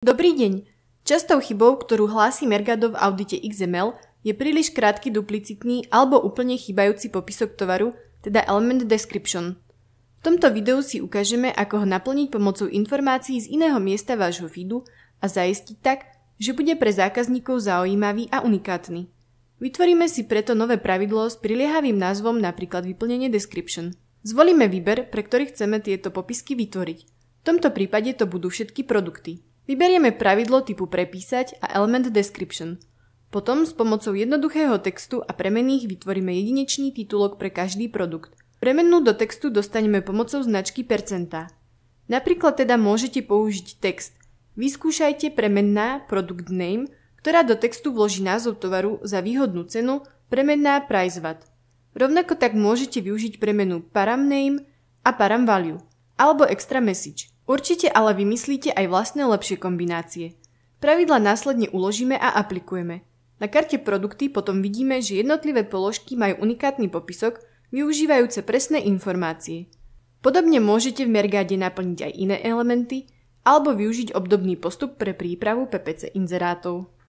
Dobrý deň. Častou chybou, ktorú hlási Mergado v audite XML, je príliš krátky duplicitný alebo úplne chýbajúci popisok tovaru, teda element description. V tomto videu si ukážeme, ako ho naplniť pomocou informácií z iného miesta vášho feedu a zaistiť tak, že bude pre zákazníkov zaujímavý a unikátny. Vytvoríme si preto nové pravidlo s priliehavým názvom napríklad vyplnenie description. Zvolíme výber, pre ktorý chceme tieto popisky vytvoriť. V tomto prípade to budú všetky produkty. Vyberieme pravidlo typu prepísať a element description. Potom s pomocou jednoduchého textu a premených vytvoríme jedinečný titulok pre každý produkt. Premennú do textu dostaneme pomocou značky percenta. Napríklad teda môžete použiť text Vyskúšajte premenná product name, ktorá do textu vloží názov tovaru za výhodnú cenu premenná price VAT. Rovnako tak môžete využiť premenu param name a param value alebo extra message. Určite ale vymyslíte aj vlastné lepšie kombinácie. Pravidla následne uložíme a aplikujeme. Na karte produkty potom vidíme, že jednotlivé položky majú unikátny popisok, využívajúce presné informácie. Podobne môžete v Mergáde naplniť aj iné elementy alebo využiť obdobný postup pre prípravu PPC inzerátov.